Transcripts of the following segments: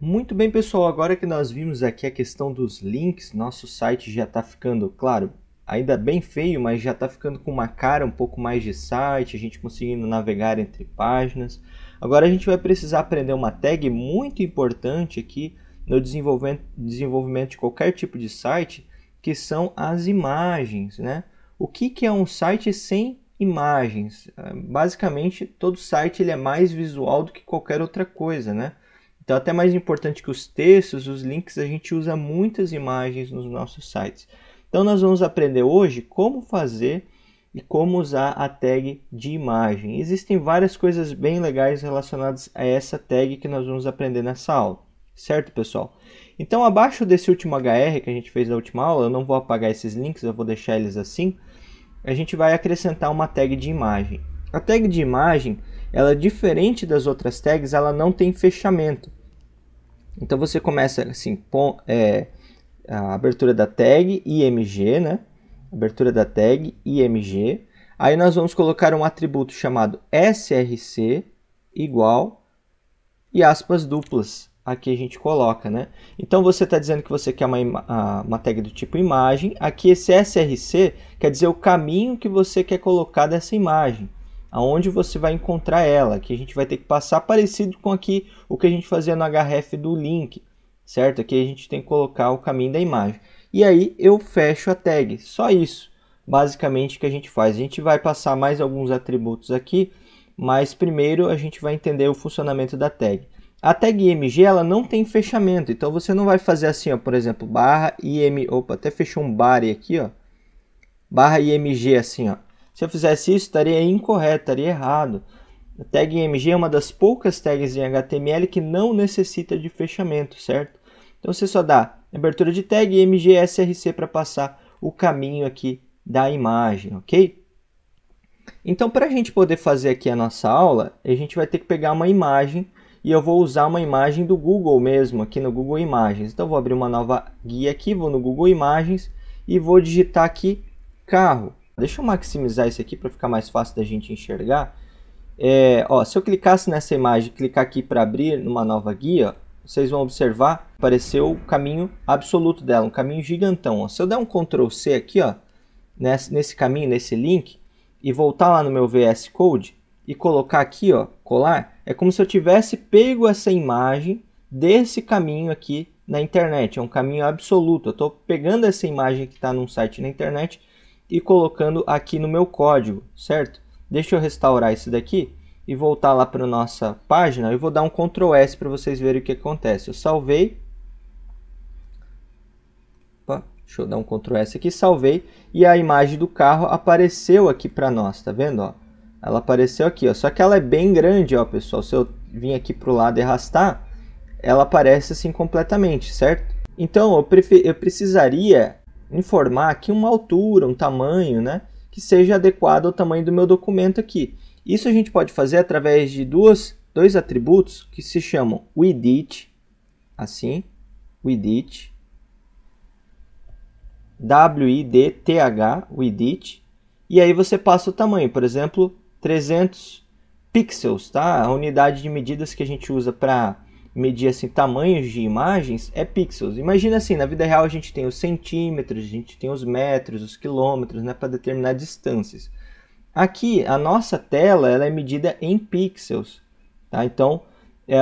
Muito bem, pessoal, agora que nós vimos aqui a questão dos links, nosso site já está ficando, claro, ainda bem feio, mas já está ficando com uma cara um pouco mais de site, a gente conseguindo navegar entre páginas. Agora a gente vai precisar aprender uma tag muito importante aqui no desenvolvimento, desenvolvimento de qualquer tipo de site, que são as imagens, né? O que, que é um site sem imagens? Ah, basicamente, todo site ele é mais visual do que qualquer outra coisa, né? Então, até mais importante que os textos, os links, a gente usa muitas imagens nos nossos sites. Então, nós vamos aprender hoje como fazer e como usar a tag de imagem. Existem várias coisas bem legais relacionadas a essa tag que nós vamos aprender nessa aula. Certo, pessoal? Então, abaixo desse último HR que a gente fez na última aula, eu não vou apagar esses links, eu vou deixar eles assim. A gente vai acrescentar uma tag de imagem. A tag de imagem, ela é diferente das outras tags, ela não tem fechamento. Então você começa assim, pom, é, a abertura da tag img, né? Abertura da tag img. Aí nós vamos colocar um atributo chamado src igual e aspas duplas. Aqui a gente coloca, né? Então você está dizendo que você quer uma, uma tag do tipo imagem. Aqui esse src quer dizer o caminho que você quer colocar dessa imagem aonde você vai encontrar ela, que a gente vai ter que passar parecido com aqui o que a gente fazia no href do link, certo? Aqui a gente tem que colocar o caminho da imagem. E aí eu fecho a tag, só isso. Basicamente que a gente faz, a gente vai passar mais alguns atributos aqui, mas primeiro a gente vai entender o funcionamento da tag. A tag img ela não tem fechamento, então você não vai fazer assim, ó, por exemplo, barra img, opa, até fechou um bar aqui, ó, barra img assim, ó, se eu fizesse isso, estaria incorreto, estaria errado. A tag img é uma das poucas tags em HTML que não necessita de fechamento, certo? Então você só dá abertura de tag e src para passar o caminho aqui da imagem, ok? Então, para a gente poder fazer aqui a nossa aula, a gente vai ter que pegar uma imagem e eu vou usar uma imagem do Google mesmo, aqui no Google Imagens. Então, vou abrir uma nova guia aqui, vou no Google Imagens e vou digitar aqui carro. Deixa eu maximizar isso aqui para ficar mais fácil da gente enxergar. É, ó, se eu clicasse nessa imagem clicar aqui para abrir numa nova guia, vocês vão observar, apareceu o caminho absoluto dela, um caminho gigantão. Ó. Se eu der um Ctrl C aqui, ó, nesse, nesse caminho, nesse link, e voltar lá no meu VS Code e colocar aqui, ó, colar, é como se eu tivesse pego essa imagem desse caminho aqui na internet. É um caminho absoluto. Eu estou pegando essa imagem que está num site na internet e colocando aqui no meu código, certo? Deixa eu restaurar isso daqui e voltar lá para nossa página. Eu vou dar um Ctrl S para vocês verem o que acontece. Eu salvei. Opa, deixa eu dar um Ctrl S aqui, salvei. E a imagem do carro apareceu aqui para nós, tá vendo? Ó? Ela apareceu aqui, ó. só que ela é bem grande, ó, pessoal. Se eu vir aqui para o lado e arrastar, ela aparece assim completamente, certo? Então, eu, eu precisaria informar aqui uma altura, um tamanho, né? Que seja adequado ao tamanho do meu documento aqui. Isso a gente pode fazer através de duas, dois atributos que se chamam o edit, assim, o edit, W-I-D-T-H, o edit, e aí você passa o tamanho, por exemplo, 300 pixels, tá? A unidade de medidas que a gente usa para medir assim tamanhos de imagens é pixels. Imagina assim, na vida real a gente tem os centímetros, a gente tem os metros, os quilômetros, né, para determinar distâncias. Aqui a nossa tela ela é medida em pixels, tá? Então é,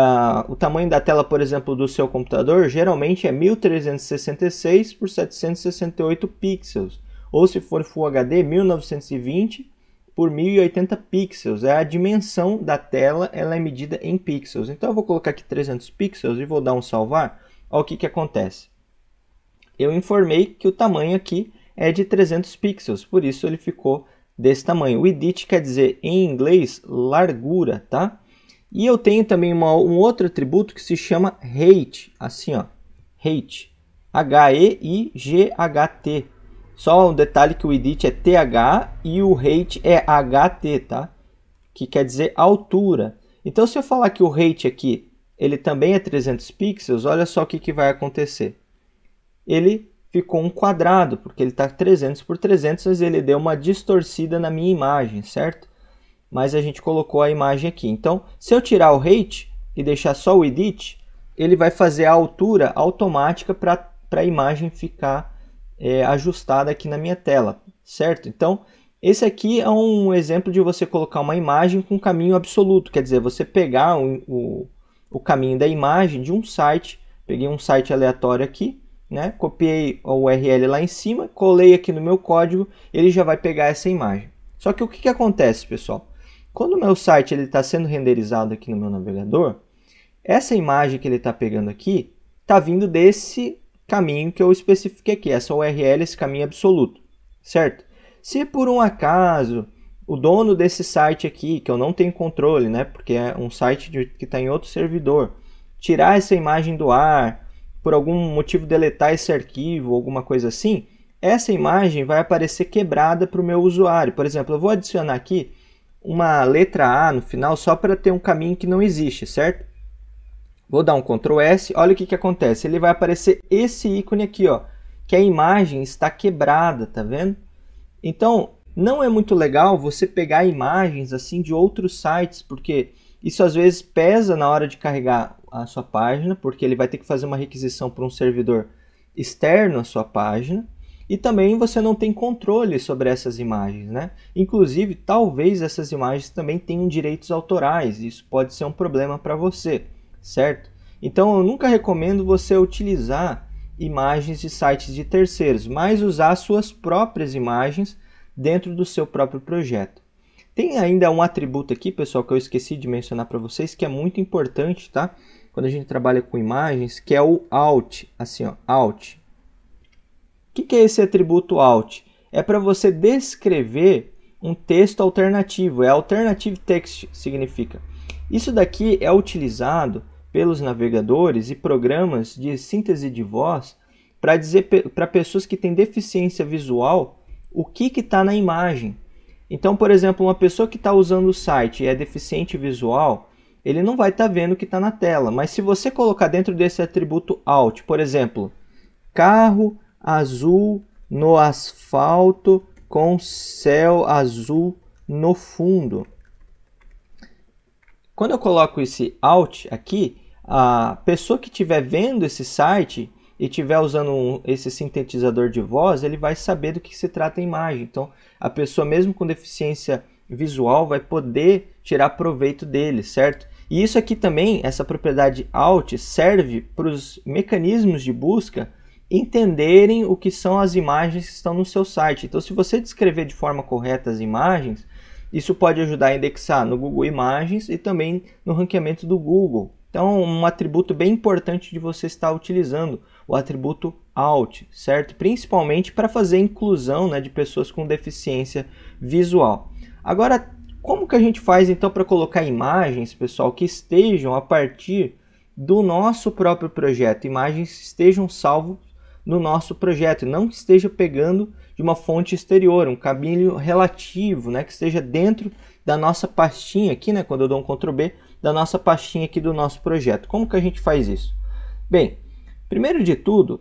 o tamanho da tela, por exemplo, do seu computador geralmente é 1366 por 768 pixels, ou se for Full HD 1920 por 1080 pixels. A dimensão da tela ela é medida em pixels. Então eu vou colocar aqui 300 pixels e vou dar um salvar. Olha o que, que acontece. Eu informei que o tamanho aqui é de 300 pixels, por isso ele ficou desse tamanho. Width quer dizer, em inglês, largura, tá? E eu tenho também uma, um outro atributo que se chama height, assim ó, height, H-E-I-G-H-T, só um detalhe que o edit é TH e o height é HT, tá? Que quer dizer altura. Então, se eu falar que o height aqui, ele também é 300 pixels, olha só o que, que vai acontecer. Ele ficou um quadrado, porque ele está 300 por 300, mas ele deu uma distorcida na minha imagem, certo? Mas a gente colocou a imagem aqui. Então, se eu tirar o height e deixar só o edit, ele vai fazer a altura automática para a imagem ficar é, ajustada aqui na minha tela, certo? Então, esse aqui é um exemplo de você colocar uma imagem com caminho absoluto, quer dizer, você pegar o, o, o caminho da imagem de um site, peguei um site aleatório aqui, né? copiei a URL lá em cima, colei aqui no meu código, ele já vai pegar essa imagem. Só que o que, que acontece, pessoal? Quando o meu site está sendo renderizado aqui no meu navegador, essa imagem que ele está pegando aqui está vindo desse caminho que eu especifiquei aqui, essa URL, esse caminho absoluto, certo? Se por um acaso o dono desse site aqui, que eu não tenho controle, né, porque é um site de, que está em outro servidor, tirar essa imagem do ar, por algum motivo deletar esse arquivo, alguma coisa assim, essa imagem vai aparecer quebrada para o meu usuário. Por exemplo, eu vou adicionar aqui uma letra A no final só para ter um caminho que não existe, certo? Vou dar um Ctrl S, olha o que, que acontece. Ele vai aparecer esse ícone aqui, ó, que a imagem está quebrada, tá vendo? Então, não é muito legal você pegar imagens assim de outros sites, porque isso às vezes pesa na hora de carregar a sua página, porque ele vai ter que fazer uma requisição para um servidor externo à sua página. E também você não tem controle sobre essas imagens, né? Inclusive, talvez essas imagens também tenham direitos autorais, isso pode ser um problema para você certo? Então eu nunca recomendo você utilizar imagens de sites de terceiros, mas usar suas próprias imagens dentro do seu próprio projeto. Tem ainda um atributo aqui, pessoal, que eu esqueci de mencionar para vocês, que é muito importante, tá? Quando a gente trabalha com imagens, que é o alt, assim, ó, alt. O que, que é esse atributo alt? É para você descrever um texto alternativo, é alternative text significa. Isso daqui é utilizado pelos navegadores e programas de síntese de voz para dizer para pessoas que têm deficiência visual o que está na imagem. Então, por exemplo, uma pessoa que está usando o site e é deficiente visual, ele não vai estar tá vendo o que está na tela. Mas se você colocar dentro desse atributo Alt, por exemplo, carro azul no asfalto com céu azul no fundo. Quando eu coloco esse Alt aqui, a pessoa que estiver vendo esse site e estiver usando um, esse sintetizador de voz, ele vai saber do que se trata a imagem. Então, a pessoa, mesmo com deficiência visual, vai poder tirar proveito dele, certo? E isso aqui também, essa propriedade alt, serve para os mecanismos de busca entenderem o que são as imagens que estão no seu site. Então, se você descrever de forma correta as imagens, isso pode ajudar a indexar no Google Imagens e também no ranqueamento do Google. Então, um atributo bem importante de você estar utilizando o atributo alt, certo? Principalmente para fazer inclusão né, de pessoas com deficiência visual. Agora, como que a gente faz então para colocar imagens, pessoal, que estejam a partir do nosso próprio projeto, imagens que estejam salvas no nosso projeto, não que esteja pegando de uma fonte exterior, um caminho relativo, né, que esteja dentro da nossa pastinha aqui, né, quando eu dou um Ctrl B, da nossa pastinha aqui do nosso projeto. Como que a gente faz isso? Bem, primeiro de tudo,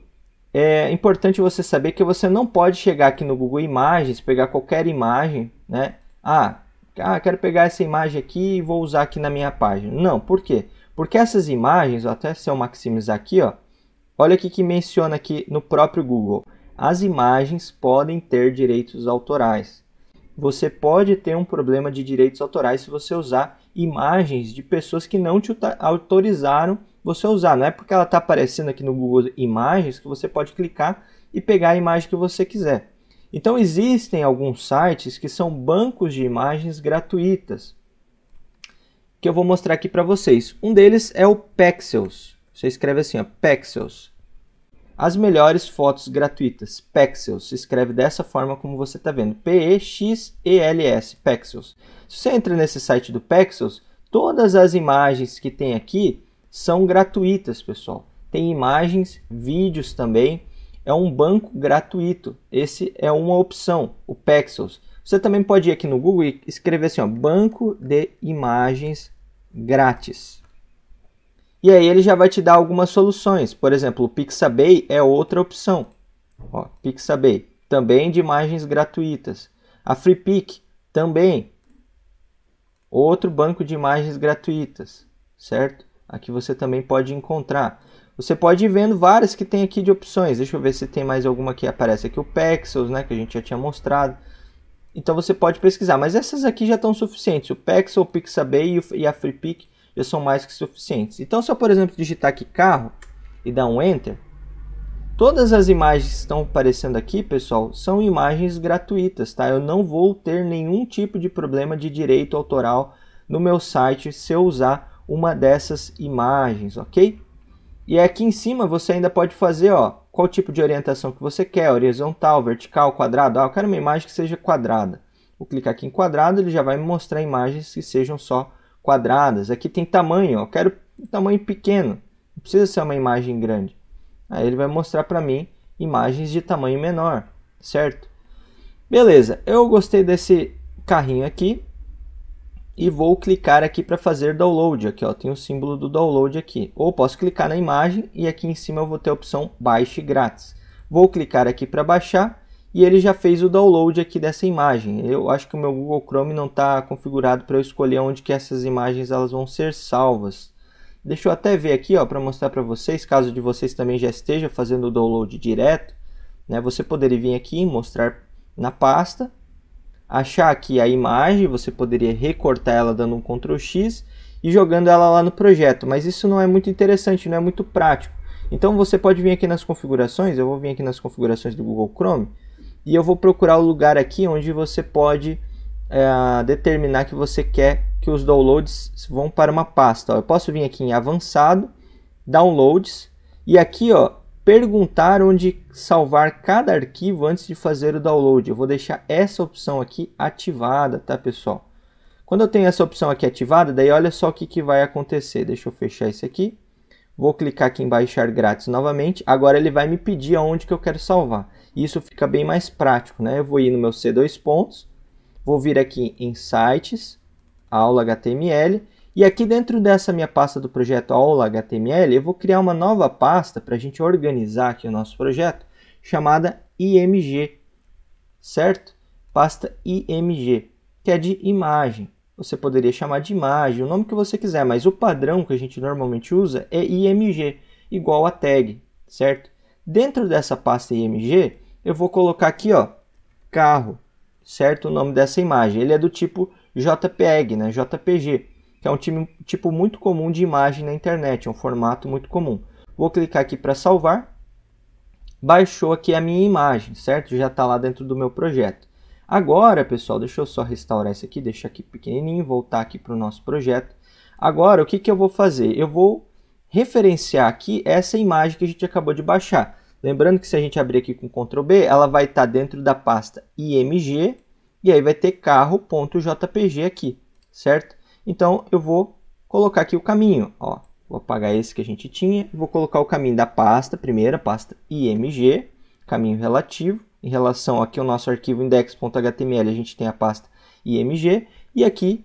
é importante você saber que você não pode chegar aqui no Google Imagens, pegar qualquer imagem, né? Ah, ah, quero pegar essa imagem aqui e vou usar aqui na minha página. Não, por quê? Porque essas imagens, até se eu maximizar aqui, ó, olha o que menciona aqui no próprio Google. As imagens podem ter direitos autorais. Você pode ter um problema de direitos autorais se você usar imagens de pessoas que não te autorizaram você usar. Não é porque ela está aparecendo aqui no Google Imagens que você pode clicar e pegar a imagem que você quiser. Então existem alguns sites que são bancos de imagens gratuitas que eu vou mostrar aqui para vocês. Um deles é o Pexels. Você escreve assim, ó, Pexels as melhores fotos gratuitas. Pexels se escreve dessa forma como você está vendo. P-E-X-E-L-S, Pexels. Se você entra nesse site do Pexels, todas as imagens que tem aqui são gratuitas, pessoal. Tem imagens, vídeos também. É um banco gratuito. Esse é uma opção, o Pexels. Você também pode ir aqui no Google e escrever assim, ó, banco de imagens grátis. E aí ele já vai te dar algumas soluções. Por exemplo, o Pixabay é outra opção. Ó, Pixabay, também de imagens gratuitas. A FreePic, também. Outro banco de imagens gratuitas, certo? Aqui você também pode encontrar. Você pode ir vendo várias que tem aqui de opções. Deixa eu ver se tem mais alguma que aparece aqui. O Pexels, né, que a gente já tinha mostrado. Então você pode pesquisar, mas essas aqui já estão suficientes. O Pexel, o Pixabay e a FreePic já são mais que suficientes. Então, se eu, por exemplo, digitar aqui carro e dar um Enter, todas as imagens que estão aparecendo aqui, pessoal, são imagens gratuitas, tá? Eu não vou ter nenhum tipo de problema de direito autoral no meu site se eu usar uma dessas imagens, ok? E aqui em cima você ainda pode fazer, ó, qual tipo de orientação que você quer, horizontal, vertical, quadrado. Ah, eu quero uma imagem que seja quadrada. Vou clicar aqui em quadrado, ele já vai me mostrar imagens que sejam só quadradas quadradas. Aqui tem tamanho, eu quero tamanho pequeno. Não precisa ser uma imagem grande. Aí ele vai mostrar para mim imagens de tamanho menor, certo? Beleza, eu gostei desse carrinho aqui e vou clicar aqui para fazer download. Aqui ó, tem o símbolo do download aqui. Ou posso clicar na imagem e aqui em cima eu vou ter a opção baixe grátis. Vou clicar aqui para baixar e ele já fez o download aqui dessa imagem. Eu acho que o meu Google Chrome não está configurado para eu escolher onde que essas imagens elas vão ser salvas. Deixa eu até ver aqui para mostrar para vocês, caso de vocês também já esteja fazendo o download direto, né, você poderia vir aqui e mostrar na pasta, achar aqui a imagem, você poderia recortar ela dando um Ctrl X e jogando ela lá no projeto, mas isso não é muito interessante, não é muito prático. Então você pode vir aqui nas configurações, eu vou vir aqui nas configurações do Google Chrome, e eu vou procurar o lugar aqui onde você pode é, determinar que você quer que os downloads vão para uma pasta. Ó, eu posso vir aqui em avançado, downloads, e aqui ó, perguntar onde salvar cada arquivo antes de fazer o download. Eu vou deixar essa opção aqui ativada, tá pessoal? Quando eu tenho essa opção aqui ativada, daí olha só o que, que vai acontecer. Deixa eu fechar isso aqui. Vou clicar aqui em baixar grátis novamente. Agora ele vai me pedir aonde que eu quero salvar. Isso fica bem mais prático, né? Eu vou ir no meu C2 pontos, vou vir aqui em sites, aula HTML, e aqui dentro dessa minha pasta do projeto aula HTML, eu vou criar uma nova pasta para a gente organizar aqui o nosso projeto, chamada IMG, certo? Pasta IMG, que é de imagem. Você poderia chamar de imagem, o nome que você quiser, mas o padrão que a gente normalmente usa é IMG, igual a tag, certo? Dentro dessa pasta IMG, eu vou colocar aqui, ó, carro, certo? O nome dessa imagem. Ele é do tipo JPEG, né? JPG, que é um tipo muito comum de imagem na internet, é um formato muito comum. Vou clicar aqui para salvar. Baixou aqui a minha imagem, certo? Já está lá dentro do meu projeto. Agora, pessoal, deixa eu só restaurar isso aqui, deixar aqui pequenininho, voltar aqui para o nosso projeto. Agora, o que, que eu vou fazer? Eu vou referenciar aqui essa imagem que a gente acabou de baixar. Lembrando que se a gente abrir aqui com Ctrl B, ela vai estar tá dentro da pasta IMG e aí vai ter carro.jpg aqui, certo? Então eu vou colocar aqui o caminho, ó. Vou apagar esse que a gente tinha, vou colocar o caminho da pasta, primeira pasta IMG, caminho relativo, em relação aqui ao nosso arquivo index.html, a gente tem a pasta img e aqui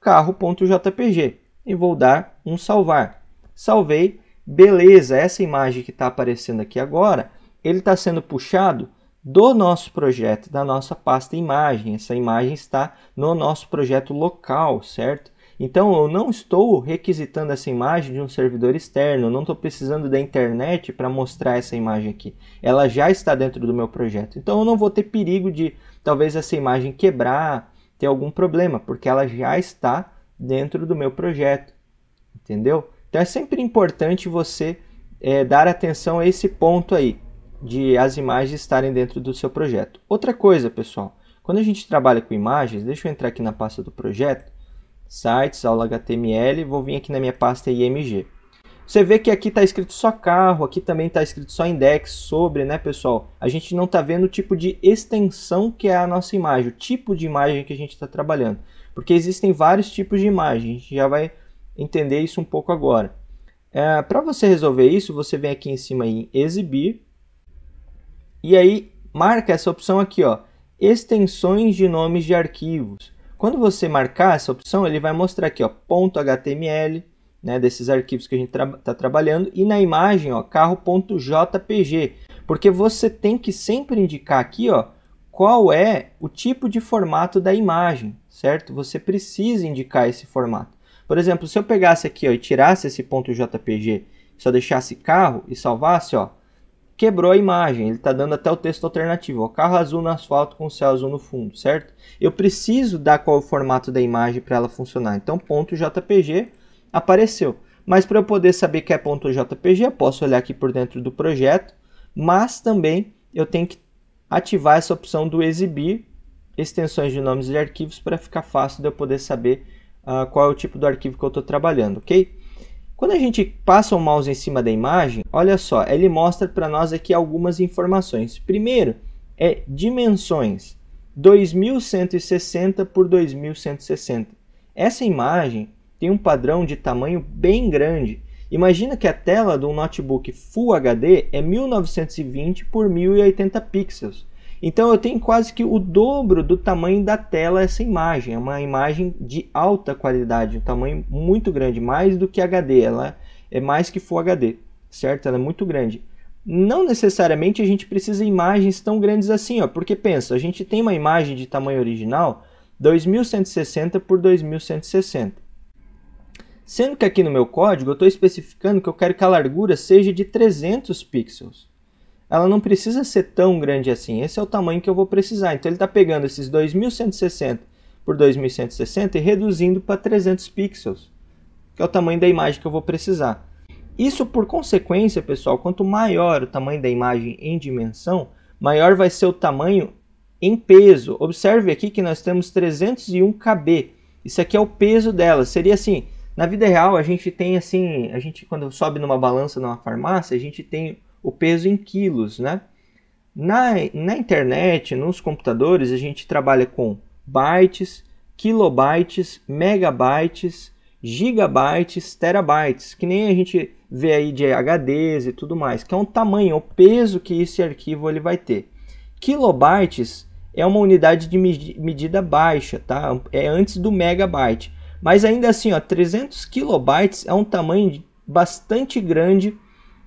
carro.jpg e vou dar um salvar. Salvei, beleza, essa imagem que está aparecendo aqui agora, ele está sendo puxado do nosso projeto, da nossa pasta imagem. Essa imagem está no nosso projeto local, certo? Então eu não estou requisitando essa imagem de um servidor externo, não estou precisando da internet para mostrar essa imagem aqui. Ela já está dentro do meu projeto. Então eu não vou ter perigo de talvez essa imagem quebrar, ter algum problema, porque ela já está dentro do meu projeto. Entendeu? Então é sempre importante você é, dar atenção a esse ponto aí, de as imagens estarem dentro do seu projeto. Outra coisa, pessoal, quando a gente trabalha com imagens, deixa eu entrar aqui na pasta do projeto, sites, aula HTML, vou vir aqui na minha pasta IMG. Você vê que aqui está escrito só carro, aqui também está escrito só index, sobre, né, pessoal? A gente não está vendo o tipo de extensão que é a nossa imagem, o tipo de imagem que a gente está trabalhando. Porque existem vários tipos de imagem, a gente já vai entender isso um pouco agora. É, Para você resolver isso, você vem aqui em cima em Exibir e aí marca essa opção aqui, ó, Extensões de nomes de arquivos. Quando você marcar essa opção, ele vai mostrar aqui, ó, .html, né, desses arquivos que a gente está tra trabalhando, e na imagem, ó, carro.jpg, porque você tem que sempre indicar aqui, ó, qual é o tipo de formato da imagem, certo? Você precisa indicar esse formato. Por exemplo, se eu pegasse aqui ó, e tirasse esse ponto JPG, só deixasse carro e salvasse, ó, quebrou a imagem. Ele está dando até o texto alternativo. Ó, carro azul no asfalto com céu azul no fundo, certo? Eu preciso dar qual é o formato da imagem para ela funcionar. Então, ponto .jpg apareceu. Mas para eu poder saber que é ponto .jpg, eu posso olhar aqui por dentro do projeto, mas também eu tenho que ativar essa opção do exibir extensões de nomes de arquivos para ficar fácil de eu poder saber ah, qual é o tipo do arquivo que eu estou trabalhando, ok? Quando a gente passa o mouse em cima da imagem, olha só, ele mostra para nós aqui algumas informações. Primeiro, é dimensões, 2160 por 2160. Essa imagem tem um padrão de tamanho bem grande. Imagina que a tela de um notebook Full HD é 1920 por 1080 pixels. Então eu tenho quase que o dobro do tamanho da tela essa imagem. É uma imagem de alta qualidade, um tamanho muito grande, mais do que HD. Ela é mais que Full HD, certo? Ela é muito grande. Não necessariamente a gente precisa de imagens tão grandes assim, ó, porque pensa, a gente tem uma imagem de tamanho original 2160 por 2160. Sendo que aqui no meu código eu estou especificando que eu quero que a largura seja de 300 pixels ela não precisa ser tão grande assim. Esse é o tamanho que eu vou precisar. Então ele está pegando esses 2160 por 2160 e reduzindo para 300 pixels, que é o tamanho da imagem que eu vou precisar. Isso por consequência, pessoal, quanto maior o tamanho da imagem em dimensão, maior vai ser o tamanho em peso. Observe aqui que nós temos 301 kb. Isso aqui é o peso dela. Seria assim, na vida real a gente tem assim, a gente quando sobe numa balança numa farmácia, a gente tem o peso em quilos, né? Na, na internet, nos computadores, a gente trabalha com bytes, kilobytes, megabytes, gigabytes, terabytes, que nem a gente vê aí de HDs e tudo mais, que é um tamanho, o peso que esse arquivo ele vai ter. Kilobytes é uma unidade de medida baixa, tá? É antes do megabyte. Mas ainda assim, ó, 300 kilobytes é um tamanho bastante grande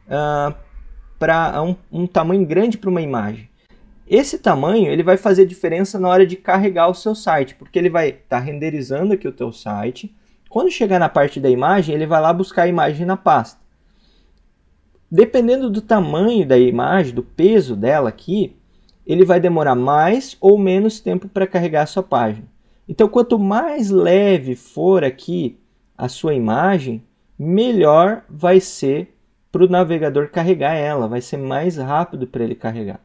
uh, para um, um tamanho grande para uma imagem. Esse tamanho ele vai fazer diferença na hora de carregar o seu site, porque ele vai estar tá renderizando aqui o teu site. Quando chegar na parte da imagem, ele vai lá buscar a imagem na pasta. Dependendo do tamanho da imagem, do peso dela aqui, ele vai demorar mais ou menos tempo para carregar a sua página. Então, quanto mais leve for aqui a sua imagem, melhor vai ser para o navegador carregar ela, vai ser mais rápido para ele carregar.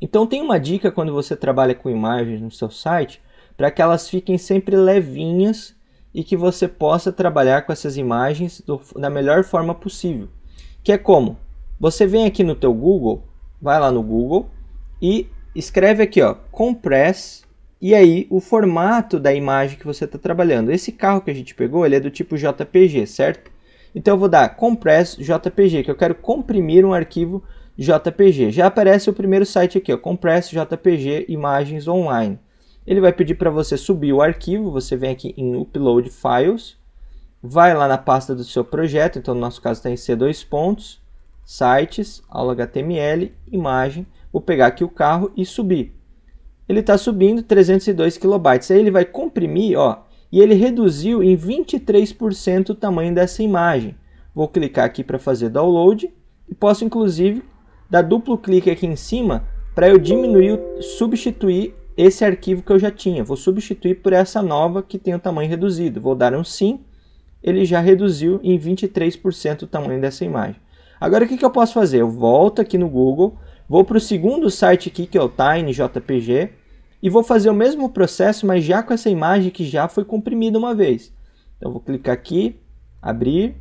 Então tem uma dica quando você trabalha com imagens no seu site, para que elas fiquem sempre levinhas e que você possa trabalhar com essas imagens do, da melhor forma possível. Que é como? Você vem aqui no teu Google, vai lá no Google e escreve aqui, ó, compress e aí o formato da imagem que você está trabalhando. Esse carro que a gente pegou, ele é do tipo JPG, certo? Então eu vou dar compress jpg, que eu quero comprimir um arquivo jpg. Já aparece o primeiro site aqui, ó, compress jpg imagens online. Ele vai pedir para você subir o arquivo, você vem aqui em upload files, vai lá na pasta do seu projeto, então no nosso caso está em C2 pontos, sites, aula HTML, imagem, vou pegar aqui o carro e subir. Ele está subindo 302 kilobytes, aí ele vai comprimir, ó, e ele reduziu em 23% o tamanho dessa imagem. Vou clicar aqui para fazer download e posso inclusive dar duplo clique aqui em cima para eu diminuir, substituir esse arquivo que eu já tinha. Vou substituir por essa nova que tem o tamanho reduzido. Vou dar um sim, ele já reduziu em 23% o tamanho dessa imagem. Agora o que, que eu posso fazer? Eu volto aqui no Google, vou para o segundo site aqui que é o TinyJPG, e vou fazer o mesmo processo, mas já com essa imagem que já foi comprimida uma vez. Então vou clicar aqui, abrir.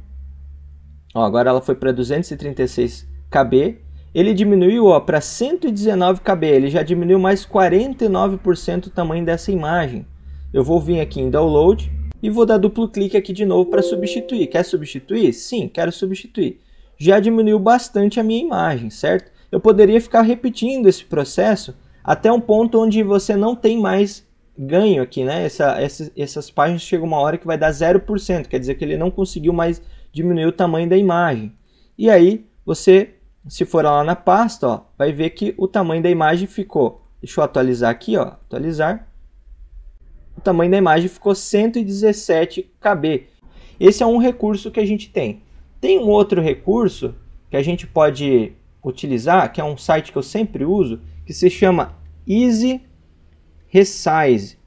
Ó, agora ela foi para 236 KB. Ele diminuiu para 119 KB, ele já diminuiu mais 49% o tamanho dessa imagem. Eu vou vir aqui em download e vou dar duplo clique aqui de novo para substituir. Quer substituir? Sim, quero substituir. Já diminuiu bastante a minha imagem, certo? Eu poderia ficar repetindo esse processo até um ponto onde você não tem mais ganho aqui, né? Essa, essa, essas páginas chegam uma hora que vai dar 0%, quer dizer que ele não conseguiu mais diminuir o tamanho da imagem. E aí você, se for lá na pasta, ó, vai ver que o tamanho da imagem ficou. Deixa eu atualizar aqui, ó, atualizar. O tamanho da imagem ficou 117 kb. Esse é um recurso que a gente tem. Tem um outro recurso que a gente pode utilizar, que é um site que eu sempre uso, que se chama Easy Resize.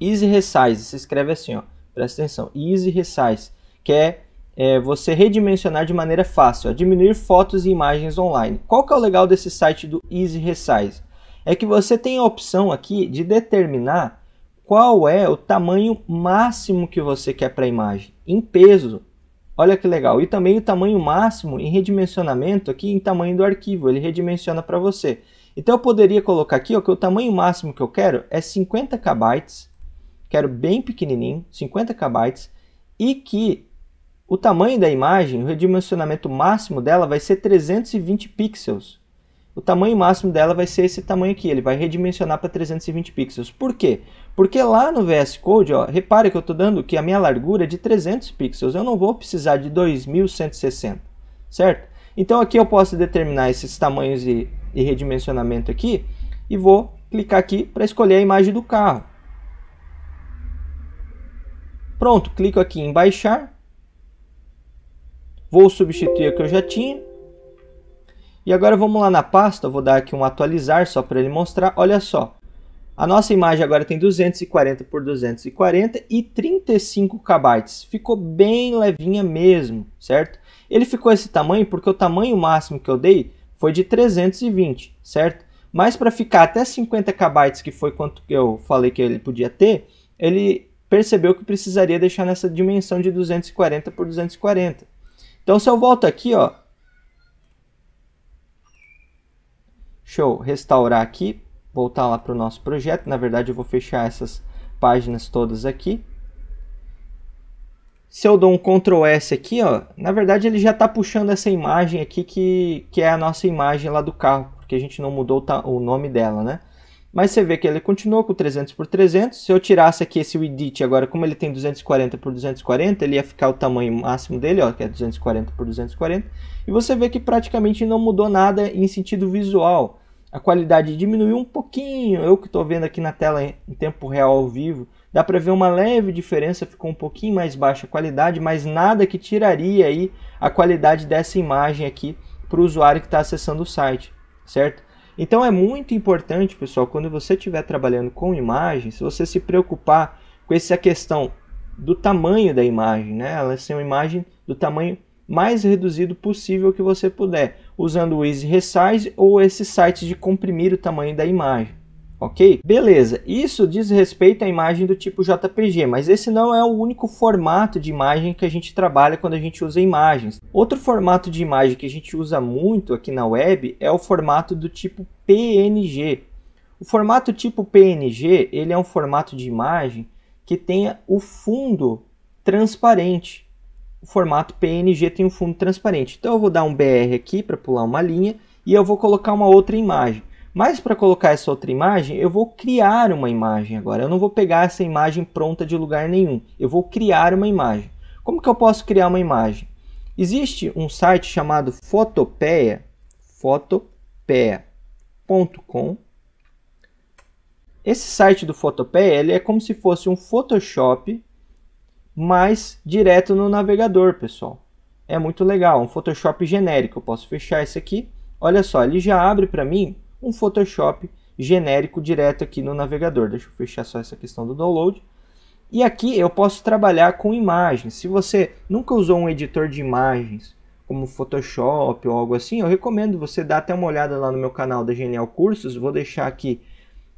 Easy Resize, se escreve assim, ó. presta atenção. Easy Resize, que é, é você redimensionar de maneira fácil, ó, diminuir fotos e imagens online. Qual que é o legal desse site do Easy Resize? É que você tem a opção aqui de determinar qual é o tamanho máximo que você quer para a imagem, em peso. Olha que legal. E também o tamanho máximo em redimensionamento aqui em tamanho do arquivo. Ele redimensiona para você. Então eu poderia colocar aqui ó, que o tamanho máximo que eu quero é 50 KB. Quero bem pequenininho, 50 KB. E que o tamanho da imagem, o redimensionamento máximo dela vai ser 320 pixels. O tamanho máximo dela vai ser esse tamanho aqui. Ele vai redimensionar para 320 pixels. Por quê? Porque lá no VS Code, ó, repare que eu estou dando que a minha largura é de 300 pixels, eu não vou precisar de 2160, certo? Então aqui eu posso determinar esses tamanhos e, e redimensionamento aqui e vou clicar aqui para escolher a imagem do carro. Pronto, clico aqui em baixar. Vou substituir o que eu já tinha. E agora vamos lá na pasta, vou dar aqui um atualizar só para ele mostrar. Olha só, a nossa imagem agora tem 240 por 240 e 35 KB. Ficou bem levinha mesmo, certo? Ele ficou esse tamanho porque o tamanho máximo que eu dei foi de 320, certo? Mas para ficar até 50 KB, que foi quanto eu falei que ele podia ter, ele percebeu que precisaria deixar nessa dimensão de 240 por 240. Então se eu volto aqui, ó, deixa eu restaurar aqui voltar lá para o nosso projeto. Na verdade, eu vou fechar essas páginas todas aqui. Se eu dou um Ctrl S aqui, ó, na verdade ele já está puxando essa imagem aqui que, que é a nossa imagem lá do carro, porque a gente não mudou o nome dela, né? Mas você vê que ele continuou com 300 por 300. Se eu tirasse aqui esse Edit agora, como ele tem 240 por 240, ele ia ficar o tamanho máximo dele, ó, que é 240 por 240. E você vê que praticamente não mudou nada em sentido visual a qualidade diminuiu um pouquinho. Eu que estou vendo aqui na tela em tempo real ao vivo, dá para ver uma leve diferença, ficou um pouquinho mais baixa a qualidade, mas nada que tiraria aí a qualidade dessa imagem aqui para o usuário que está acessando o site, certo? Então é muito importante, pessoal, quando você estiver trabalhando com imagens, você se preocupar com essa questão do tamanho da imagem, né? Ela ser uma imagem do tamanho mais reduzido possível que você puder usando o Easy Resize ou esse site de comprimir o tamanho da imagem. Ok? Beleza, isso diz respeito à imagem do tipo JPG, mas esse não é o único formato de imagem que a gente trabalha quando a gente usa imagens. Outro formato de imagem que a gente usa muito aqui na web é o formato do tipo PNG. O formato tipo PNG ele é um formato de imagem que tenha o fundo transparente o formato PNG tem um fundo transparente. Então eu vou dar um BR aqui para pular uma linha e eu vou colocar uma outra imagem. Mas para colocar essa outra imagem, eu vou criar uma imagem agora. Eu não vou pegar essa imagem pronta de lugar nenhum. Eu vou criar uma imagem. Como que eu posso criar uma imagem? Existe um site chamado Fotopeia, fotopeia.com. Esse site do Fotopeia ele é como se fosse um Photoshop mas direto no navegador, pessoal. É muito legal, um Photoshop genérico. Eu posso fechar esse aqui. Olha só, ele já abre para mim um Photoshop genérico direto aqui no navegador. Deixa eu fechar só essa questão do download. E aqui eu posso trabalhar com imagens. Se você nunca usou um editor de imagens, como Photoshop ou algo assim, eu recomendo você dar até uma olhada lá no meu canal da Genial Cursos. Vou deixar aqui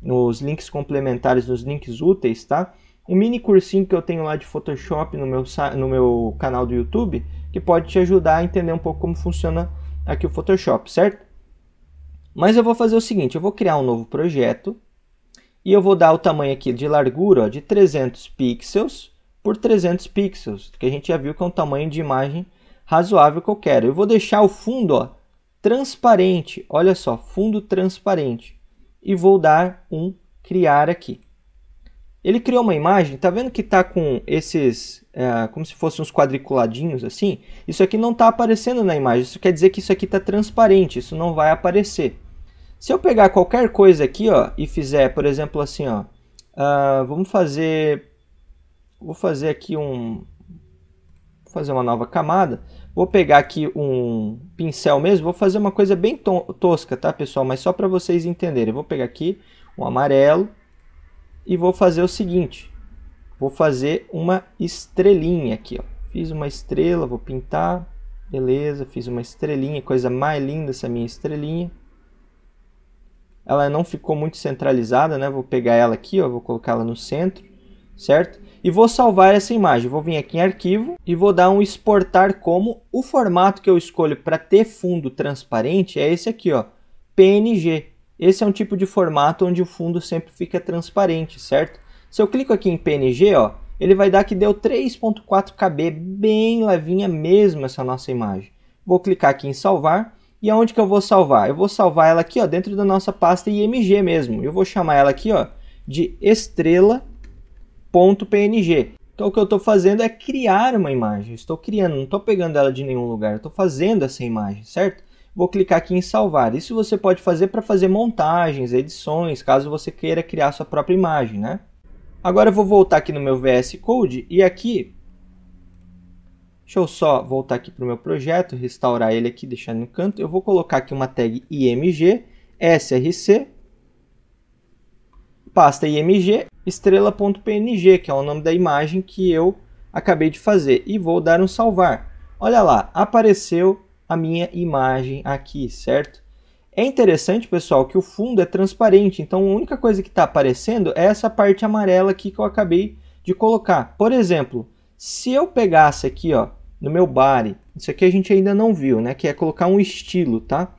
nos links complementares, nos links úteis, tá? um mini cursinho que eu tenho lá de Photoshop no meu, no meu canal do YouTube, que pode te ajudar a entender um pouco como funciona aqui o Photoshop, certo? Mas eu vou fazer o seguinte, eu vou criar um novo projeto e eu vou dar o tamanho aqui de largura ó, de 300 pixels por 300 pixels, que a gente já viu que é um tamanho de imagem razoável que eu quero. Eu vou deixar o fundo ó, transparente, olha só, fundo transparente e vou dar um criar aqui. Ele criou uma imagem, tá vendo que tá com esses, é, como se fossem uns quadriculadinhos assim? Isso aqui não tá aparecendo na imagem, isso quer dizer que isso aqui tá transparente, isso não vai aparecer. Se eu pegar qualquer coisa aqui, ó, e fizer, por exemplo, assim, ó, uh, vamos fazer, vou fazer aqui um, vou fazer uma nova camada, vou pegar aqui um pincel mesmo, vou fazer uma coisa bem tosca, tá, pessoal? Mas só para vocês entenderem, eu vou pegar aqui um amarelo, e vou fazer o seguinte, vou fazer uma estrelinha aqui, ó. fiz uma estrela, vou pintar, beleza, fiz uma estrelinha, coisa mais linda essa minha estrelinha, ela não ficou muito centralizada, né? Vou pegar ela aqui, ó, vou colocá-la no centro, certo? E vou salvar essa imagem. Vou vir aqui em arquivo e vou dar um exportar como. O formato que eu escolho para ter fundo transparente é esse aqui, ó, PNG. Esse é um tipo de formato onde o fundo sempre fica transparente, certo? Se eu clico aqui em PNG, ó, ele vai dar que deu 3.4 KB, bem levinha mesmo essa nossa imagem. Vou clicar aqui em salvar. E aonde que eu vou salvar? Eu vou salvar ela aqui, ó, dentro da nossa pasta IMG mesmo. Eu vou chamar ela aqui, ó, de estrela.png. Então o que eu estou fazendo é criar uma imagem. Estou criando, não estou pegando ela de nenhum lugar. Estou fazendo essa imagem, certo? vou clicar aqui em salvar. Isso você pode fazer para fazer montagens, edições, caso você queira criar sua própria imagem, né? Agora eu vou voltar aqui no meu VS Code e aqui, deixa eu só voltar aqui para o meu projeto, restaurar ele aqui, deixar no canto. Eu vou colocar aqui uma tag img, src, pasta img, estrela.png, que é o nome da imagem que eu acabei de fazer. E vou dar um salvar. Olha lá, apareceu a minha imagem aqui, certo? É interessante, pessoal, que o fundo é transparente, então a única coisa que está aparecendo é essa parte amarela aqui que eu acabei de colocar. Por exemplo, se eu pegasse aqui ó, no meu body, isso aqui a gente ainda não viu, né? que é colocar um estilo, tá?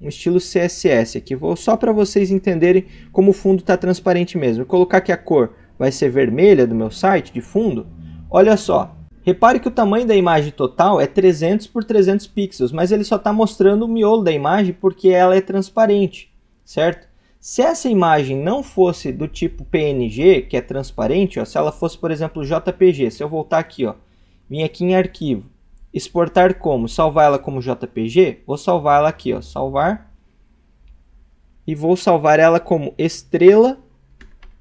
um estilo CSS aqui. Vou só para vocês entenderem como o fundo está transparente mesmo. Vou colocar que a cor vai ser vermelha do meu site de fundo. Olha só, Repare que o tamanho da imagem total é 300 por 300 pixels, mas ele só está mostrando o miolo da imagem porque ela é transparente, certo? Se essa imagem não fosse do tipo PNG, que é transparente, ó, se ela fosse, por exemplo, JPG, se eu voltar aqui, ó, vim aqui em arquivo, exportar como? Salvar ela como JPG? Vou salvar ela aqui, ó, salvar, e vou salvar ela como estrela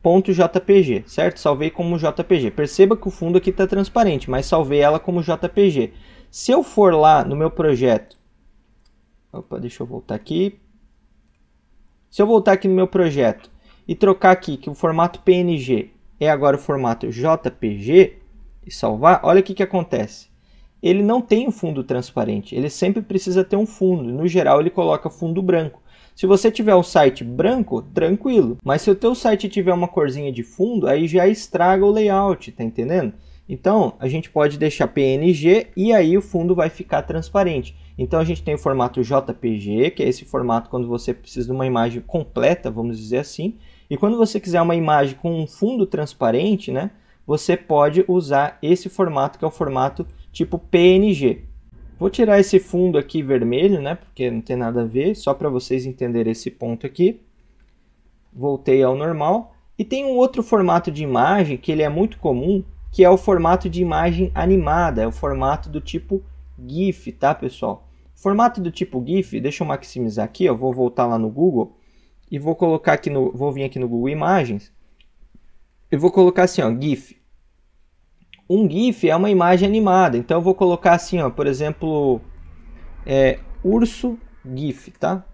.jpg, certo? Salvei como JPG. Perceba que o fundo aqui está transparente, mas salvei ela como JPG. Se eu for lá no meu projeto, opa, deixa eu voltar aqui. Se eu voltar aqui no meu projeto e trocar aqui que o formato PNG é agora o formato JPG e salvar, olha o que, que acontece. Ele não tem um fundo transparente, ele sempre precisa ter um fundo. No geral, ele coloca fundo branco. Se você tiver um site branco, tranquilo. Mas se o teu site tiver uma corzinha de fundo, aí já estraga o layout, tá entendendo? Então, a gente pode deixar PNG e aí o fundo vai ficar transparente. Então, a gente tem o formato JPG, que é esse formato quando você precisa de uma imagem completa, vamos dizer assim. E quando você quiser uma imagem com um fundo transparente, né, você pode usar esse formato, que é o formato tipo PNG. Vou tirar esse fundo aqui vermelho, né? Porque não tem nada a ver, só para vocês entenderem esse ponto aqui. Voltei ao normal. E tem um outro formato de imagem que ele é muito comum, que é o formato de imagem animada, é o formato do tipo GIF, tá, pessoal? Formato do tipo GIF, deixa eu maximizar aqui, Eu vou voltar lá no Google e vou colocar aqui no, vou vir aqui no Google Imagens e vou colocar assim, ó, GIF um GIF é uma imagem animada. Então eu vou colocar assim, ó, por exemplo, é, urso GIF, tá?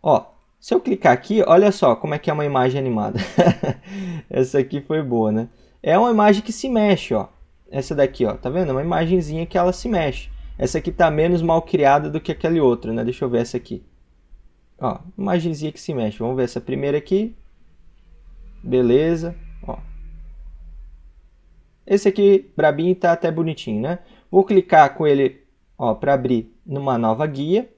Ó, se eu clicar aqui, olha só como é que é uma imagem animada. Essa aqui foi boa, né? É uma imagem que se mexe, ó. Essa daqui, ó, tá vendo? É uma imagenzinha que ela se mexe. Essa aqui tá menos mal criada do que aquele outro, né? Deixa eu ver essa aqui. Ó, imagenzinha que se mexe. Vamos ver essa primeira aqui. Beleza. Esse aqui, brabinho, está até bonitinho, né? Vou clicar com ele para abrir numa nova guia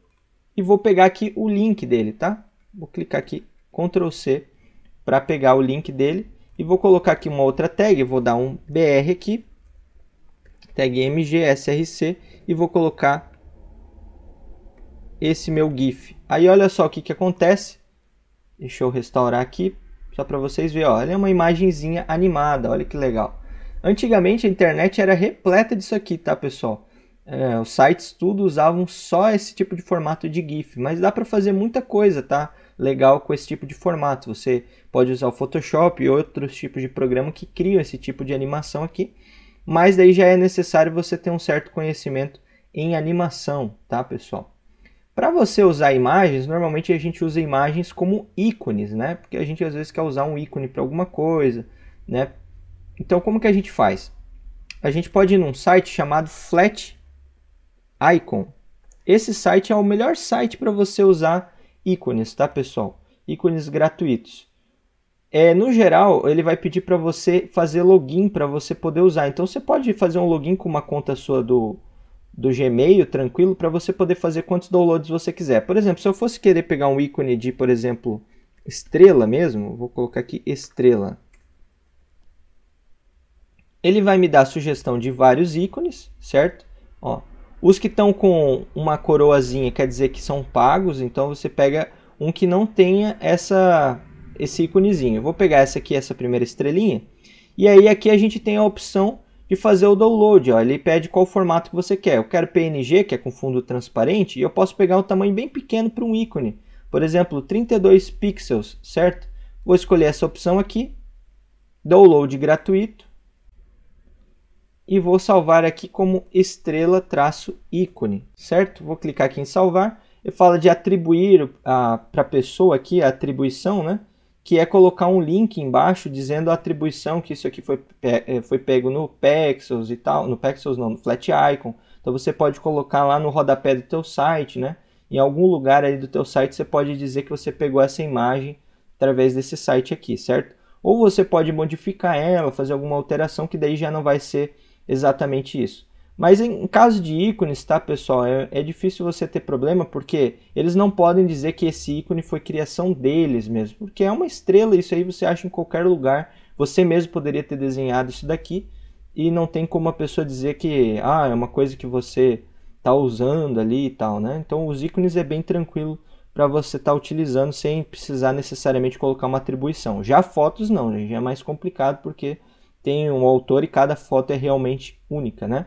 e vou pegar aqui o link dele, tá? Vou clicar aqui, Ctrl C, para pegar o link dele e vou colocar aqui uma outra tag, vou dar um BR aqui, tag mgsrc e vou colocar esse meu GIF. Aí olha só o que, que acontece, deixa eu restaurar aqui, só para vocês verem, olha, é uma imagenzinha animada, olha que legal. Antigamente a internet era repleta disso aqui, tá, pessoal? É, os sites tudo usavam só esse tipo de formato de GIF, mas dá para fazer muita coisa, tá? Legal com esse tipo de formato. Você pode usar o Photoshop e outros tipos de programa que criam esse tipo de animação aqui, mas daí já é necessário você ter um certo conhecimento em animação, tá, pessoal? Para você usar imagens, normalmente a gente usa imagens como ícones, né? Porque a gente às vezes quer usar um ícone para alguma coisa, né? Então, como que a gente faz? A gente pode ir num site chamado Flat Icon. Esse site é o melhor site para você usar ícones, tá, pessoal? Ícones gratuitos. É, no geral, ele vai pedir para você fazer login para você poder usar. Então, você pode fazer um login com uma conta sua do, do Gmail, tranquilo, para você poder fazer quantos downloads você quiser. Por exemplo, se eu fosse querer pegar um ícone de, por exemplo, estrela mesmo, vou colocar aqui estrela ele vai me dar a sugestão de vários ícones, certo? Ó, os que estão com uma coroazinha quer dizer que são pagos, então você pega um que não tenha essa esse íconezinho. Eu vou pegar essa aqui, essa primeira estrelinha, e aí aqui a gente tem a opção de fazer o download. Ó. Ele pede qual formato que você quer. Eu quero PNG, que é com fundo transparente, e eu posso pegar um tamanho bem pequeno para um ícone. Por exemplo, 32 pixels, certo? Vou escolher essa opção aqui, download gratuito e vou salvar aqui como estrela-ícone, certo? Vou clicar aqui em salvar e fala de atribuir para a pessoa aqui a atribuição, né? Que é colocar um link embaixo dizendo a atribuição que isso aqui foi, pe é, foi pego no Pexels e tal, no Pexels não, no Flat Icon. Então você pode colocar lá no rodapé do teu site, né? Em algum lugar aí do teu site você pode dizer que você pegou essa imagem através desse site aqui, certo? Ou você pode modificar ela, fazer alguma alteração que daí já não vai ser exatamente isso. Mas em caso de ícones, tá, pessoal? É, é, difícil você ter problema porque eles não podem dizer que esse ícone foi criação deles mesmo, porque é uma estrela, isso aí você acha em qualquer lugar. Você mesmo poderia ter desenhado isso daqui e não tem como a pessoa dizer que ah, é uma coisa que você tá usando ali e tal, né? Então os ícones é bem tranquilo para você estar tá utilizando sem precisar necessariamente colocar uma atribuição. Já fotos não, já é mais complicado porque tem um autor e cada foto é realmente única, né?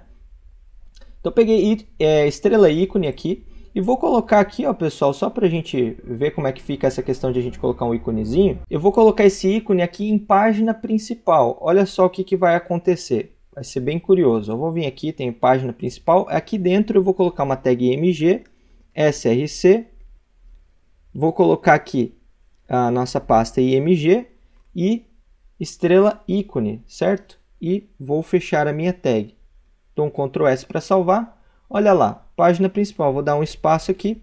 Então peguei é, estrela ícone aqui e vou colocar aqui, ó, pessoal, só para a gente ver como é que fica essa questão de a gente colocar um íconezinho. Eu vou colocar esse ícone aqui em página principal. Olha só o que, que vai acontecer. Vai ser bem curioso. Eu vou vir aqui, tem página principal. Aqui dentro eu vou colocar uma tag MG, SRC. Vou colocar aqui a nossa pasta IMG e estrela ícone, certo? E vou fechar a minha tag. Então Ctrl S para salvar. Olha lá, página principal. Vou dar um espaço aqui.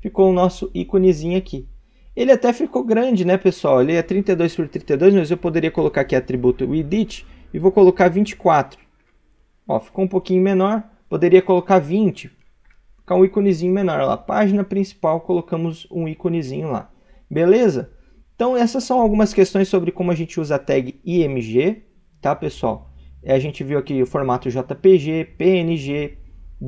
Ficou o nosso íconezinho aqui. Ele até ficou grande, né, pessoal? Ele é 32 por 32, mas eu poderia colocar aqui atributo width e vou colocar 24. Ó, ficou um pouquinho menor. Poderia colocar 20. Ficar um íconezinho menor lá. Página principal, colocamos um íconezinho lá. Beleza? Então, essas são algumas questões sobre como a gente usa a tag IMG, tá, pessoal? É, a gente viu aqui o formato JPG, PNG,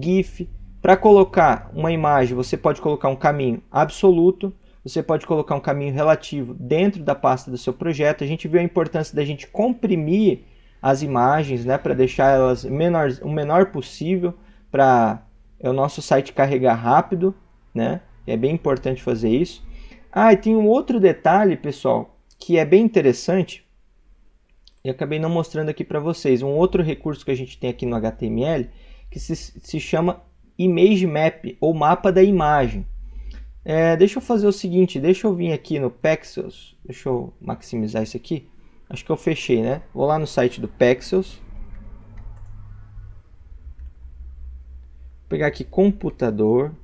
GIF. Para colocar uma imagem, você pode colocar um caminho absoluto, você pode colocar um caminho relativo dentro da pasta do seu projeto. A gente viu a importância da gente comprimir as imagens, né, para deixar elas menor, o menor possível para o nosso site carregar rápido, né? É bem importante fazer isso. Ah, e tem um outro detalhe, pessoal, que é bem interessante. Eu acabei não mostrando aqui para vocês. Um outro recurso que a gente tem aqui no HTML que se, se chama Image Map ou mapa da imagem. É, deixa eu fazer o seguinte, deixa eu vir aqui no Pexels, deixa eu maximizar isso aqui. Acho que eu fechei, né? Vou lá no site do Pexels. Vou pegar aqui computador,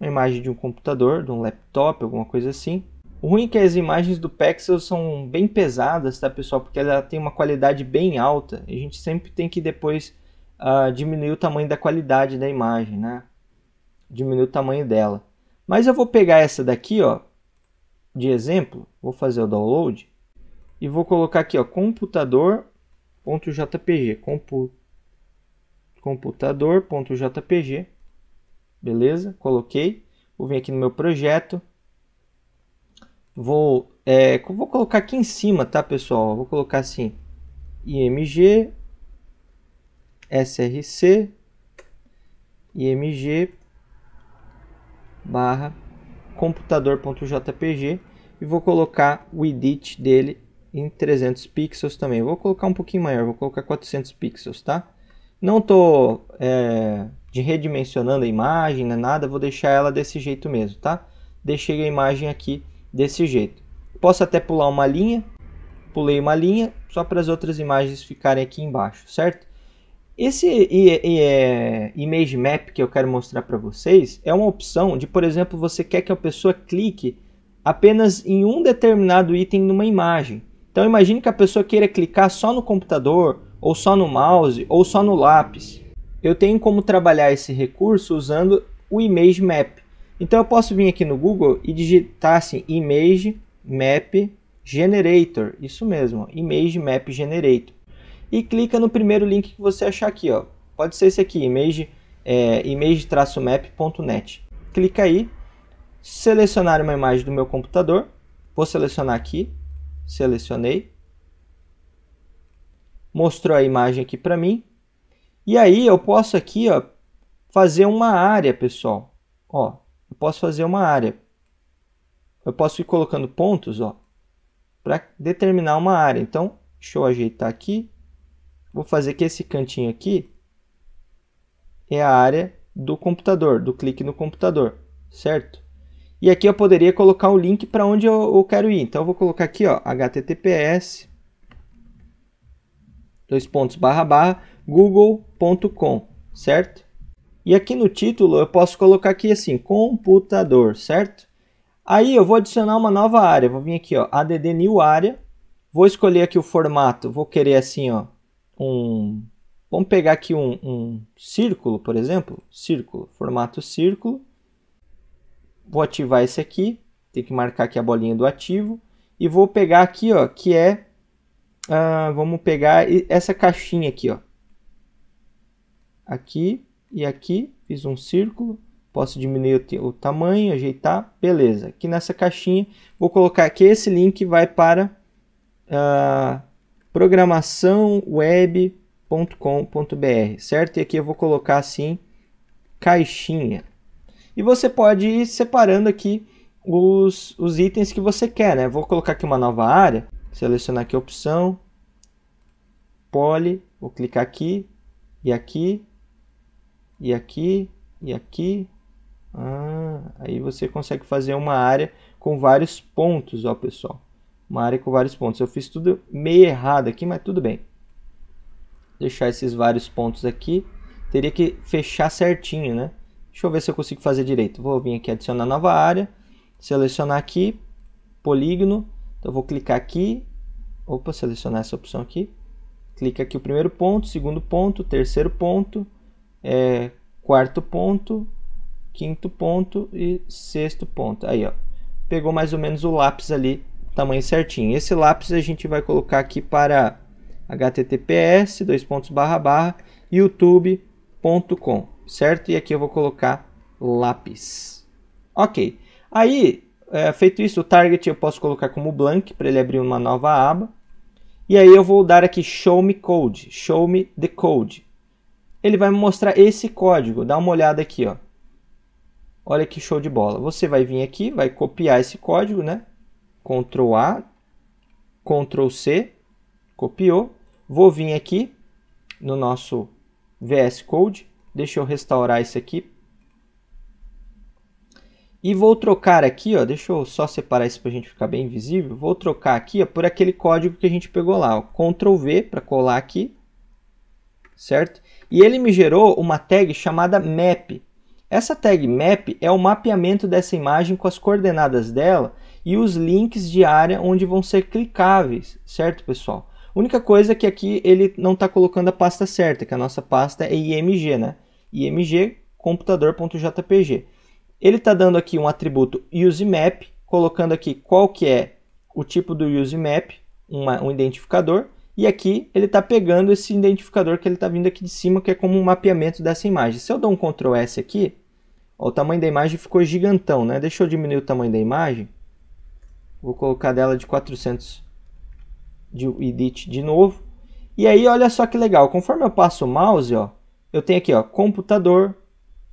uma imagem de um computador, de um laptop, alguma coisa assim. O ruim é que as imagens do Pexel são bem pesadas, tá pessoal? Porque ela tem uma qualidade bem alta. a gente sempre tem que depois uh, diminuir o tamanho da qualidade da imagem, né? Diminuir o tamanho dela. Mas eu vou pegar essa daqui, ó, de exemplo. Vou fazer o download e vou colocar aqui, ó, computador.jpg, compu computador.jpg Beleza? Coloquei. Vou vir aqui no meu projeto. Vou, é, vou colocar aqui em cima, tá, pessoal? Vou colocar assim, IMG, SRC, IMG, barra, computador.jpg e vou colocar o edit dele em 300 pixels também. Vou colocar um pouquinho maior, vou colocar 400 pixels, tá? Não estou é, de redimensionando a imagem, né, nada, vou deixar ela desse jeito mesmo, tá? Deixei a imagem aqui desse jeito. Posso até pular uma linha, pulei uma linha, só para as outras imagens ficarem aqui embaixo, certo? Esse e, e, é, Image Map que eu quero mostrar para vocês é uma opção de, por exemplo, você quer que a pessoa clique apenas em um determinado item numa imagem. Então imagine que a pessoa queira clicar só no computador ou só no mouse, ou só no lápis. Eu tenho como trabalhar esse recurso usando o Image Map. Então eu posso vir aqui no Google e digitar assim Image Map Generator, isso mesmo, Image Map Generator. E clica no primeiro link que você achar aqui, ó. Pode ser esse aqui, image é, image-map.net. Clica aí, selecionar uma imagem do meu computador. Vou selecionar aqui, selecionei, mostrou a imagem aqui para mim. E aí eu posso aqui ó, fazer uma área, pessoal. Ó, eu posso fazer uma área. Eu posso ir colocando pontos ó, para determinar uma área. Então, deixa eu ajeitar aqui. Vou fazer que esse cantinho aqui é a área do computador, do clique no computador, certo? E aqui eu poderia colocar o link para onde eu, eu, quero ir. Então, eu vou colocar aqui, ó, https dois pontos, barra, barra, google.com, certo? E aqui no título eu posso colocar aqui assim, computador, certo? Aí eu vou adicionar uma nova área, vou vir aqui, ó, add new área, vou escolher aqui o formato, vou querer assim, ó, um... Vamos pegar aqui um, um círculo, por exemplo, círculo, formato círculo. Vou ativar esse aqui, tem que marcar aqui a bolinha do ativo. E vou pegar aqui, ó, que é ah, vamos pegar essa caixinha aqui, ó. Aqui e aqui, fiz um círculo. Posso diminuir o, o tamanho, ajeitar, beleza. Aqui nessa caixinha, vou colocar aqui esse link vai para ah, programaçãoweb.com.br, certo? E aqui eu vou colocar assim, caixinha. E você pode ir separando aqui os, os itens que você quer, né? Vou colocar aqui uma nova área selecionar aqui a opção, poly, vou clicar aqui, e aqui, e aqui, e aqui. Ah, aí você consegue fazer uma área com vários pontos, ó pessoal. Uma área com vários pontos. Eu fiz tudo meio errado aqui, mas tudo bem. Deixar esses vários pontos aqui. Teria que fechar certinho, né? Deixa eu ver se eu consigo fazer direito. Vou vir aqui adicionar nova área, selecionar aqui, polígono, então eu vou clicar aqui, opa, selecionar essa opção aqui. Clica aqui o primeiro ponto, segundo ponto, terceiro ponto, é, quarto ponto, quinto ponto e sexto ponto. Aí, ó, pegou mais ou menos o lápis ali, tamanho certinho. Esse lápis a gente vai colocar aqui para https dois pontos barra barra youtube.com, certo? E aqui eu vou colocar lápis. Ok. Aí é, feito isso, o target eu posso colocar como blank para ele abrir uma nova aba. E aí eu vou dar aqui show me code, show me the code. Ele vai me mostrar esse código, dá uma olhada aqui, ó. Olha que show de bola. Você vai vir aqui, vai copiar esse código, né? Ctrl A, Ctrl C, copiou. Vou vir aqui no nosso VS Code, deixa eu restaurar isso aqui e vou trocar aqui, ó, deixa eu só separar isso para a gente ficar bem visível. Vou trocar aqui ó, por aquele código que a gente pegou lá. Ó, Ctrl V para colar aqui, certo? E ele me gerou uma tag chamada map. Essa tag map é o mapeamento dessa imagem com as coordenadas dela e os links de área onde vão ser clicáveis, certo pessoal? Única coisa é que aqui ele não está colocando a pasta certa, que a nossa pasta é IMG, né? IMG computador.jpg. Ele está dando aqui um atributo useMap, colocando aqui qual que é o tipo do useMap, uma, um identificador, e aqui ele está pegando esse identificador que ele está vindo aqui de cima, que é como um mapeamento dessa imagem. Se eu dou um Ctrl S aqui, ó, o tamanho da imagem ficou gigantão, né? Deixa eu diminuir o tamanho da imagem. Vou colocar dela de 400 de edit de novo. E aí, olha só que legal. Conforme eu passo o mouse, ó, eu tenho aqui, ó, computador.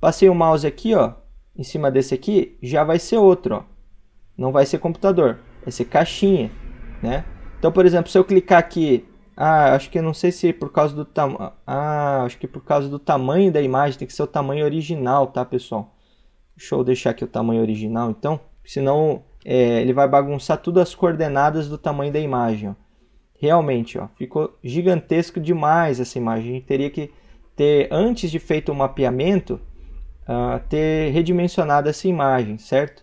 Passei o mouse aqui, ó, em cima desse aqui, já vai ser outro, ó. Não vai ser computador, vai ser caixinha, né? Então, por exemplo, se eu clicar aqui, ah, acho que não sei se por causa do tamanho, ah, acho que por causa do tamanho da imagem, tem que ser o tamanho original, tá, pessoal? Deixa eu deixar aqui o tamanho original, então, senão é, ele vai bagunçar todas as coordenadas do tamanho da imagem, ó. Realmente, ó, ficou gigantesco demais essa imagem, a gente teria que ter, antes de feito o mapeamento, uh, ter redimensionado essa imagem, certo?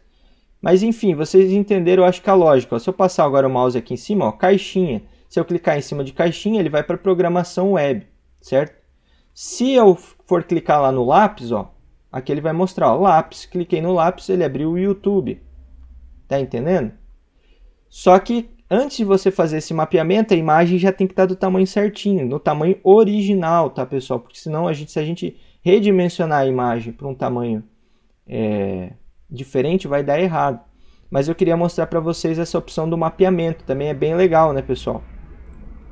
Mas enfim, vocês entenderam, eu acho que a lógica. Ó, se eu passar agora o mouse aqui em cima, ó, caixinha. Se eu clicar em cima de caixinha, ele vai para programação web, certo? Se eu for clicar lá no lápis, ó, aqui ele vai mostrar, ó, lápis. Cliquei no lápis, ele abriu o YouTube. Tá entendendo? Só que antes de você fazer esse mapeamento, a imagem já tem que estar tá do tamanho certinho, no tamanho original, tá, pessoal? Porque senão a gente, se a gente redimensionar a imagem para um tamanho é, diferente, vai dar errado. Mas eu queria mostrar para vocês essa opção do mapeamento, também é bem legal, né, pessoal?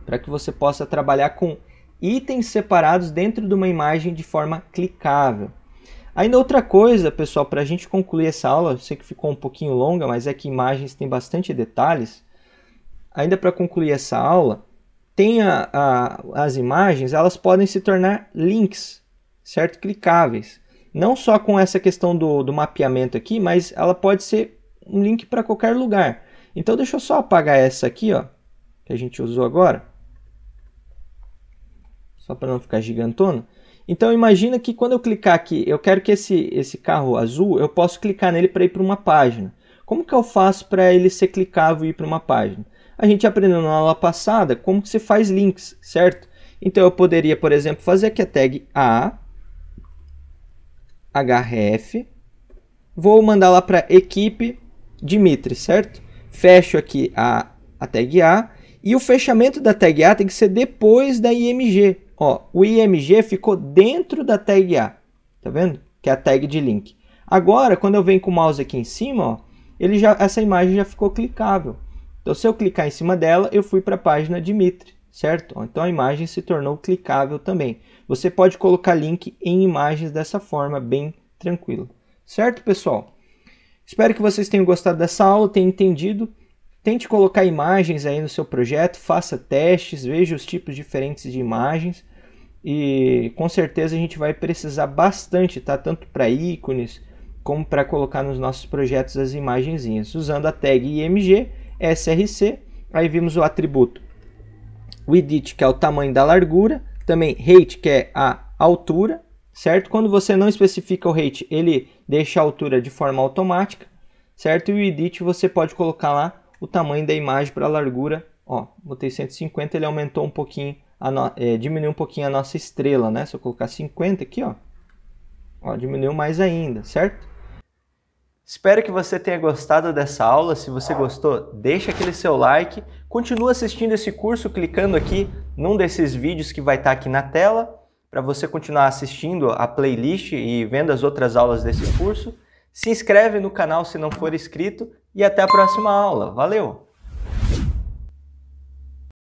Para que você possa trabalhar com itens separados dentro de uma imagem de forma clicável. Ainda outra coisa, pessoal, para a gente concluir essa aula, sei que ficou um pouquinho longa, mas é que imagens têm bastante detalhes. Ainda para concluir essa aula, tem a, a, as imagens, elas podem se tornar links certo? Clicáveis. Não só com essa questão do, do mapeamento aqui, mas ela pode ser um link para qualquer lugar. Então deixa eu só apagar essa aqui, ó, que a gente usou agora. Só para não ficar gigantona. Então imagina que quando eu clicar aqui, eu quero que esse, esse carro azul, eu posso clicar nele para ir para uma página. Como que eu faço para ele ser clicável e ir para uma página? A gente aprendeu na aula passada como que se faz links, certo? Então eu poderia, por exemplo, fazer aqui a tag A, href, vou mandar lá para equipe Dimitri, certo? Fecho aqui a, a tag A e o fechamento da tag A tem que ser depois da IMG. Ó, o IMG ficou dentro da tag A, tá vendo? Que é a tag de link. Agora, quando eu venho com o mouse aqui em cima, ó, ele já, essa imagem já ficou clicável. Então, se eu clicar em cima dela, eu fui para a página Dimitri certo? Então a imagem se tornou clicável também. Você pode colocar link em imagens dessa forma, bem tranquilo, certo, pessoal? Espero que vocês tenham gostado dessa aula, tenham entendido. Tente colocar imagens aí no seu projeto, faça testes, veja os tipos diferentes de imagens e com certeza a gente vai precisar bastante, tá? Tanto para ícones como para colocar nos nossos projetos as imagenzinhas. Usando a tag img src, aí vimos o atributo width, que é o tamanho da largura, também height, que é a altura, certo? Quando você não especifica o height, ele deixa a altura de forma automática, certo? E o width você pode colocar lá o tamanho da imagem para a largura, ó, botei 150, ele aumentou um pouquinho, no... é, diminuiu um pouquinho a nossa estrela, né? Se eu colocar 50 aqui, ó, ó, diminuiu mais ainda, certo? Espero que você tenha gostado dessa aula. Se você gostou, deixa aquele seu like. Continua assistindo esse curso clicando aqui num desses vídeos que vai estar aqui na tela para você continuar assistindo a playlist e vendo as outras aulas desse curso. Se inscreve no canal se não for inscrito e até a próxima aula. Valeu!